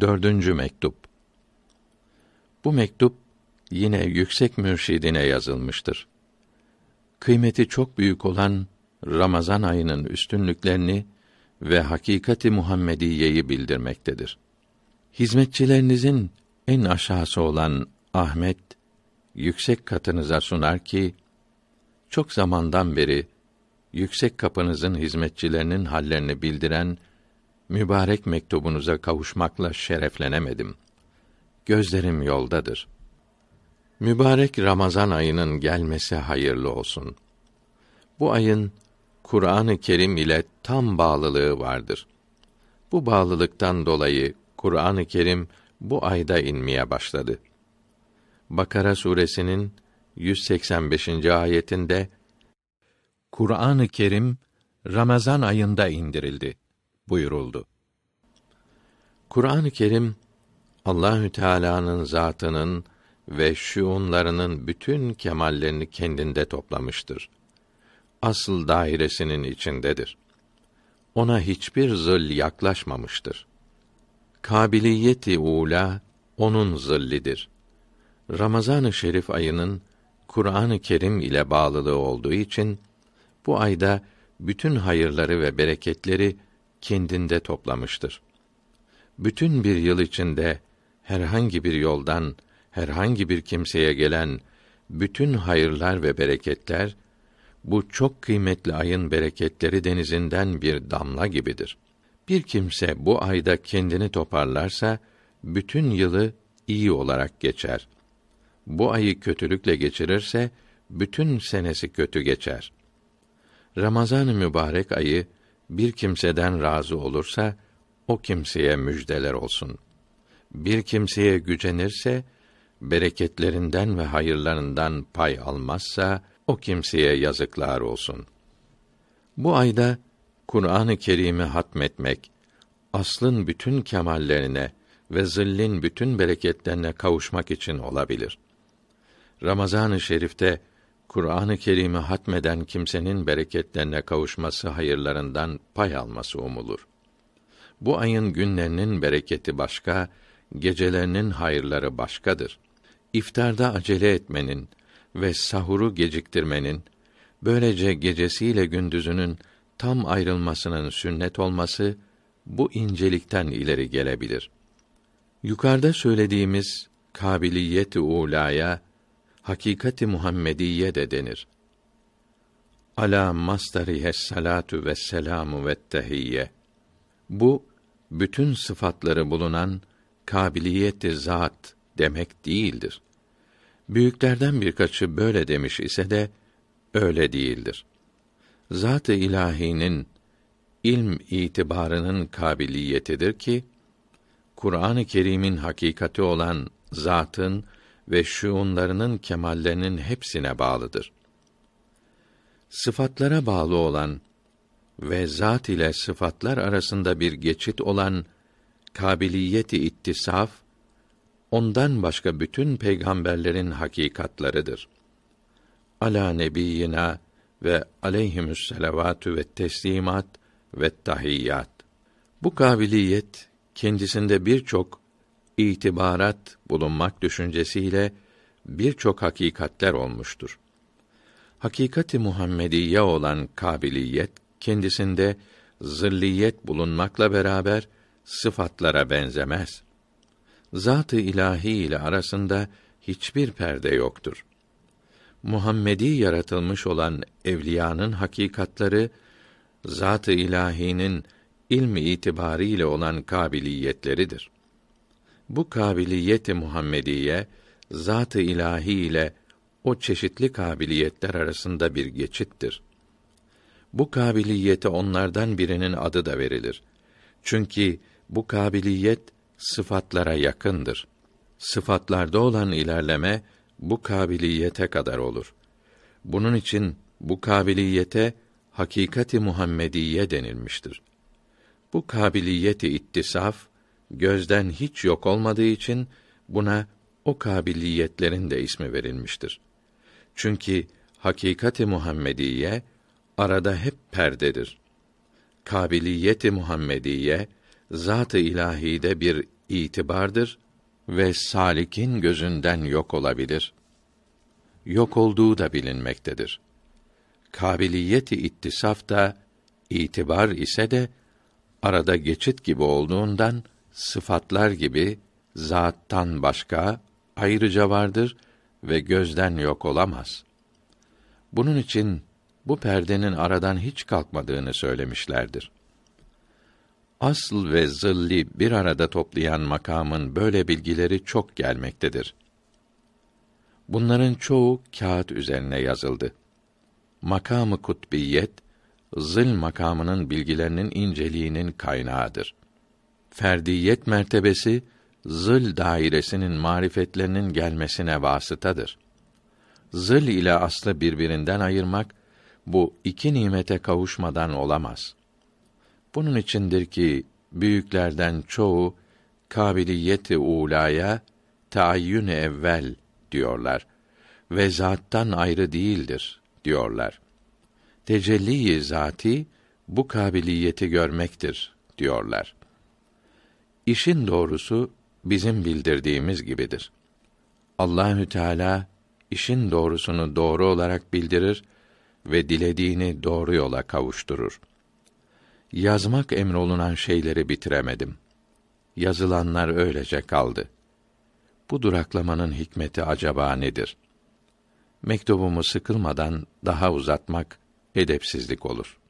Dördüncü mektup. Bu mektup yine yüksek mürşidine yazılmıştır. Kıymeti çok büyük olan Ramazan ayının üstünlüklerini ve hakikati Muhammediyeyi bildirmektedir. Hizmetçilerinizin en aşağısı olan Ahmet yüksek katınıza sunar ki çok zamandan beri yüksek kapınızın hizmetçilerinin hallerini bildiren mübarek mektubunuza kavuşmakla şereflenemedim. Gözlerim yoldadır. Mübarek Ramazan ayının gelmesi hayırlı olsun. Bu ayın Kur'an-ı Kerim ile tam bağlılığı vardır. Bu bağlılıktan dolayı Kur'an-ı Kerim bu ayda inmeye başladı. Bakara suresinin 185. ayetinde Kur'an-ı Kerim Ramazan ayında indirildi buyuruldu. Kur'an-ı Kerim Allahü Teala'nın zatının ve şuunlarının bütün kemallerini kendinde toplamıştır. Asıl dairesinin içindedir. Ona hiçbir zıl yaklaşmamıştır. Kabiliyeti ula onun zillidir. Ramazan-ı Şerif ayının Kur'an-ı Kerim ile bağlılığı olduğu için bu ayda bütün hayırları ve bereketleri kendinde toplamıştır bütün bir yıl içinde herhangi bir yoldan herhangi bir kimseye gelen bütün hayırlar ve bereketler bu çok kıymetli ayın bereketleri denizinden bir damla gibidir. Bir kimse bu ayda kendini toparlarsa bütün yılı iyi olarak geçer. Bu ayı kötülükle geçirirse bütün senesi kötü geçer. Ramazan-ı mübarek ayı bir kimseden razı olursa o kimseye müjdeler olsun. Bir kimseye gücenirse, bereketlerinden ve hayırlarından pay almazsa, o kimseye yazıklar olsun. Bu ayda, Kur'an-ı Kerim'i hatmetmek, aslın bütün kemallerine ve zillin bütün bereketlerine kavuşmak için olabilir. Ramazan-ı Şerif'te, Kur'an-ı Kerim'i hatmeden kimsenin bereketlerine kavuşması, hayırlarından pay alması umulur. Bu ayın günlerinin bereketi başka, gecelerinin hayırları başkadır. İftarda acele etmenin ve sahuru geciktirmenin, böylece gecesiyle gündüzünün tam ayrılmasının sünnet olması bu incelikten ileri gelebilir. Yukarıda söylediğimiz kabiliyet-i ulaya hakikati Muhammediye de denir. Ala masdarihe salatu ve selamu ve tehiyye. Bu bütün sıfatları bulunan kabiliyeti zat demek değildir. Büyüklerden birkaçı böyle demiş ise de öyle değildir. Zat-ı ilahinin ilm itibarının kabiliyetidir ki Kur'an-ı Kerim'in hakikati olan zatın ve şuunlarının kemallerinin hepsine bağlıdır. Sıfatlara bağlı olan ve zat ile sıfatlar arasında bir geçit olan kabiliyeti ittisaf ondan başka bütün peygamberlerin hakikatlarıdır. Ala nebiyyina ve aleyhimüs selavatü ve teslimat ve tahiyyat. Bu kabiliyet kendisinde birçok itibarat bulunmak düşüncesiyle birçok hakikatler olmuştur. Hakikati Muhammediye olan kabiliyet kendisinde zırliyet bulunmakla beraber sıfatlara benzemez. Zatı ilahi ile arasında hiçbir perde yoktur. Muhammedi yaratılmış olan evliyanın hakikatları zatı ı ilahinin ilmi itibariyle olan kabiliyetleridir. Bu kabiliyeti Muhammediye zatı ilahi ile o çeşitli kabiliyetler arasında bir geçittir. Bu kabiliyete onlardan birinin adı da verilir. Çünkü bu kabiliyet sıfatlara yakındır. Sıfatlarda olan ilerleme bu kabiliyete kadar olur. Bunun için bu kabiliyete hakikati Muhammediye denilmiştir. Bu kabiliyeti ittisaf gözden hiç yok olmadığı için buna o kabiliyetlerin de ismi verilmiştir. Çünkü hakikati Muhammediye arada hep perdedir. Kabiliyeti Muhammediye zat-ı ilahide bir itibardır ve salikin gözünden yok olabilir. Yok olduğu da bilinmektedir. Kabiliyeti ittisaf da itibar ise de arada geçit gibi olduğundan sıfatlar gibi zattan başka ayrıca vardır ve gözden yok olamaz. Bunun için bu perdenin aradan hiç kalkmadığını söylemişlerdir. Asıl ve zilli bir arada toplayan makamın böyle bilgileri çok gelmektedir. Bunların çoğu kağıt üzerine yazıldı. Makamı kutbiyet, zil makamının bilgilerinin inceliğinin kaynağıdır. Ferdiyet mertebesi, zil dairesinin marifetlerinin gelmesine vasıtadır. Zil ile aslı birbirinden ayırmak bu iki nimete kavuşmadan olamaz. Bunun içindir ki büyüklerden çoğu kabiliyeti ulaya tayyün evvel diyorlar ve zattan ayrı değildir diyorlar. Tecelli-i zati bu kabiliyeti görmektir diyorlar. İşin doğrusu bizim bildirdiğimiz gibidir. Allahü Teala işin doğrusunu doğru olarak bildirir ve dilediğini doğru yola kavuşturur. Yazmak emrolunan şeyleri bitiremedim. Yazılanlar öylece kaldı. Bu duraklamanın hikmeti acaba nedir? Mektubumu sıkılmadan daha uzatmak edepsizlik olur.''